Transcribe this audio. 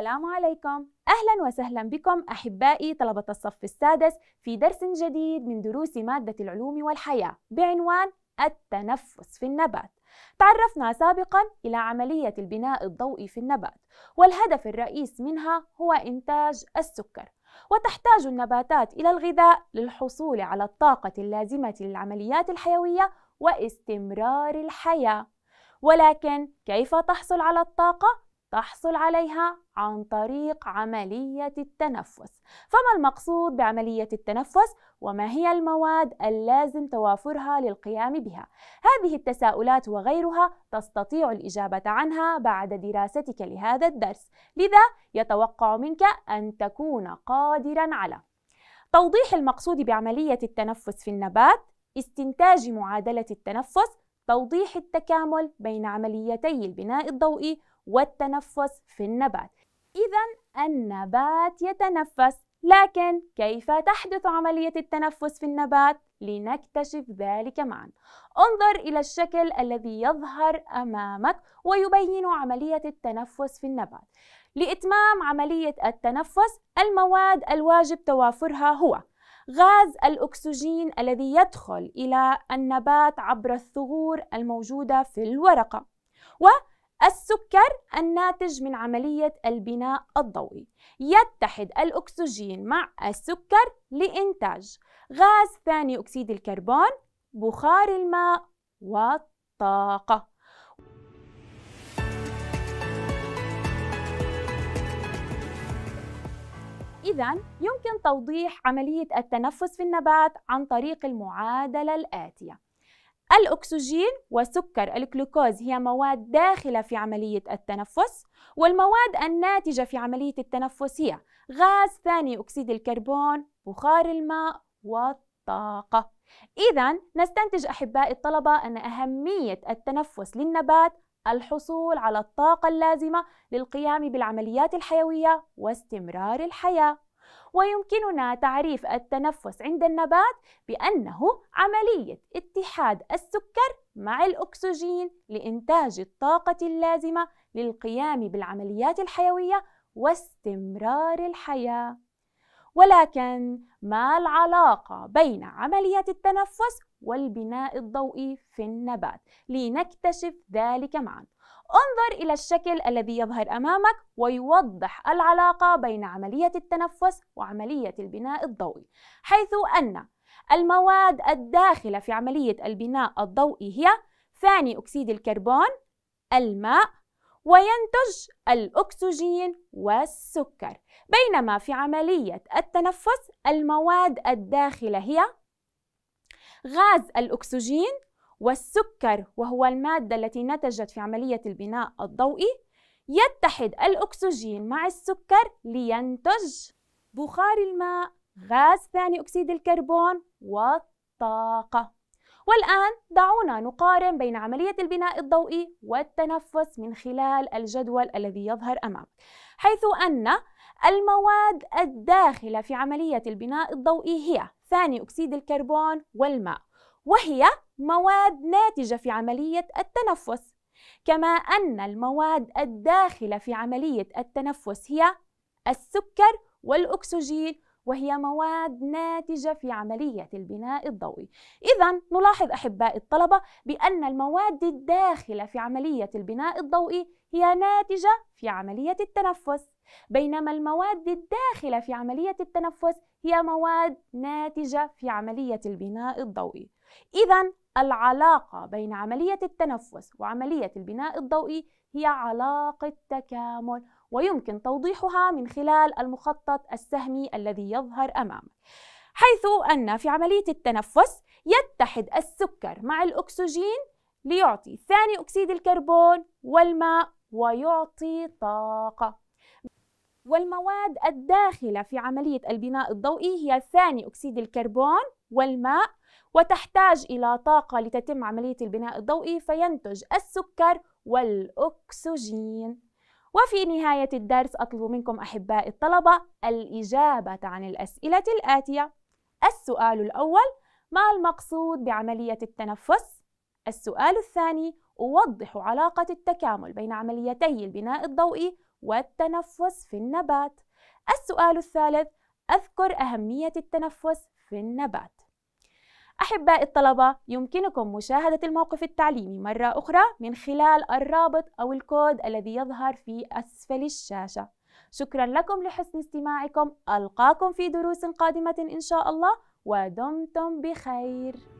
السلام عليكم أهلا وسهلا بكم أحبائي طلبة الصف السادس في درس جديد من دروس مادة العلوم والحياة بعنوان التنفس في النبات تعرفنا سابقا إلى عملية البناء الضوئي في النبات والهدف الرئيس منها هو إنتاج السكر وتحتاج النباتات إلى الغذاء للحصول على الطاقة اللازمة للعمليات الحيوية واستمرار الحياة ولكن كيف تحصل على الطاقة تحصل عليها عن طريق عملية التنفس فما المقصود بعملية التنفس وما هي المواد اللازم توافرها للقيام بها هذه التساؤلات وغيرها تستطيع الإجابة عنها بعد دراستك لهذا الدرس لذا يتوقع منك أن تكون قادرا على توضيح المقصود بعملية التنفس في النبات استنتاج معادلة التنفس توضيح التكامل بين عمليتي البناء الضوئي والتنفس في النبات إذا النبات يتنفس لكن كيف تحدث عملية التنفس في النبات؟ لنكتشف ذلك معا انظر إلى الشكل الذي يظهر أمامك ويبين عملية التنفس في النبات لإتمام عملية التنفس المواد الواجب توافرها هو غاز الأكسجين الذي يدخل إلى النبات عبر الثغور الموجودة في الورقة و السكر الناتج من عملية البناء الضوئي يتحد الأكسجين مع السكر لإنتاج غاز ثاني أكسيد الكربون بخار الماء والطاقة إذا يمكن توضيح عملية التنفس في النبات عن طريق المعادلة الآتية الأكسجين وسكر الجلوكوز هي مواد داخلة في عملية التنفس والمواد الناتجة في عملية التنفس هي غاز ثاني أكسيد الكربون بخار الماء والطاقة إذا نستنتج أحباء الطلبة أن أهمية التنفس للنبات الحصول على الطاقة اللازمة للقيام بالعمليات الحيوية واستمرار الحياة ويمكننا تعريف التنفس عند النبات بأنه عملية اتحاد السكر مع الأكسجين لإنتاج الطاقة اللازمة للقيام بالعمليات الحيوية واستمرار الحياة ولكن ما العلاقة بين عملية التنفس والبناء الضوئي في النبات لنكتشف ذلك معاً انظر إلى الشكل الذي يظهر أمامك ويوضح العلاقة بين عملية التنفس وعملية البناء الضوئي حيث أن المواد الداخلة في عملية البناء الضوئي هي ثاني أكسيد الكربون الماء وينتج الأكسجين والسكر بينما في عملية التنفس المواد الداخلة هي غاز الأكسجين والسكر وهو المادة التي نتجت في عملية البناء الضوئي يتحد الأكسجين مع السكر لينتج بخار الماء غاز ثاني أكسيد الكربون والطاقة والآن دعونا نقارن بين عملية البناء الضوئي والتنفس من خلال الجدول الذي يظهر أمامك حيث أن المواد الداخلة في عملية البناء الضوئي هي ثاني أكسيد الكربون والماء وهي مواد ناتجة في عملية التنفس كما أن المواد الداخلة في عملية التنفس هي السكر والأكسجين وهي مواد ناتجة في عملية البناء الضوئي إذا نلاحظ أحباء الطلبة بأن المواد الداخلة في عملية البناء الضوئي هي ناتجة في عملية التنفس بينما المواد الداخلة في عملية التنفس هي مواد ناتجة في عملية البناء الضوئي إذا العلاقة بين عملية التنفس وعملية البناء الضوئي هي علاقة تكامل ويمكن توضيحها من خلال المخطط السهمي الذي يظهر أمامك حيث أن في عملية التنفس يتحد السكر مع الأكسجين ليعطي ثاني أكسيد الكربون والماء ويعطي طاقة والمواد الداخلة في عملية البناء الضوئي هي ثاني أكسيد الكربون والماء وتحتاج إلى طاقة لتتم عملية البناء الضوئي فينتج السكر والأكسجين وفي نهاية الدرس أطلب منكم أحباء الطلبة الإجابة عن الأسئلة الآتية السؤال الأول ما المقصود بعملية التنفس؟ السؤال الثاني أوضح علاقة التكامل بين عمليتي البناء الضوئي والتنفس في النبات السؤال الثالث أذكر أهمية التنفس في النبات أحباء الطلبة يمكنكم مشاهدة الموقف التعليمي مرة أخرى من خلال الرابط أو الكود الذي يظهر في أسفل الشاشة شكرا لكم لحسن استماعكم ألقاكم في دروس قادمة إن شاء الله ودمتم بخير